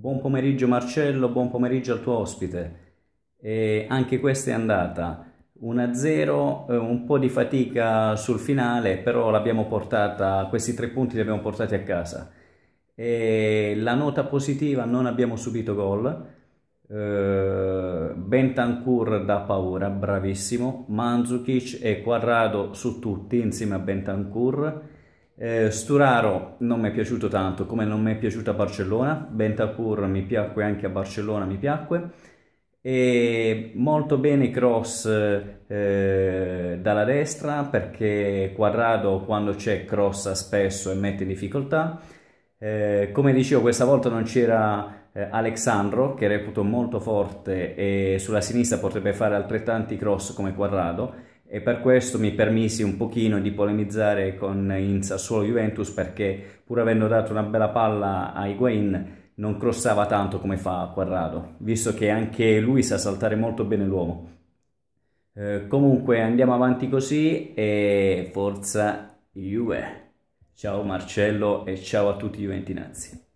Buon pomeriggio Marcello, buon pomeriggio al tuo ospite. E anche questa è andata 1-0, eh, un po' di fatica sul finale, però l'abbiamo portata, questi tre punti li abbiamo portati a casa. E la nota positiva, non abbiamo subito gol. Uh, Bentancur da paura, bravissimo. Manzukic e Quadrado su tutti insieme a Bentancur eh, Sturaro non mi è piaciuto tanto come non mi è piaciuto a Barcellona, Bentacur mi piacque anche a Barcellona, mi piacque. E molto bene i cross eh, dalla destra perché Quadrado quando c'è cross spesso e mette in difficoltà. Eh, come dicevo questa volta non c'era eh, Alexandro che reputo molto forte e sulla sinistra potrebbe fare altrettanti cross come Quadrado e per questo mi permisi un pochino di polemizzare con il Sassuolo Juventus perché pur avendo dato una bella palla a Higuain non crossava tanto come fa Quarrado, visto che anche lui sa saltare molto bene l'uomo. Eh, comunque andiamo avanti così e forza Juve. Ciao Marcello e ciao a tutti i Juventinazzi.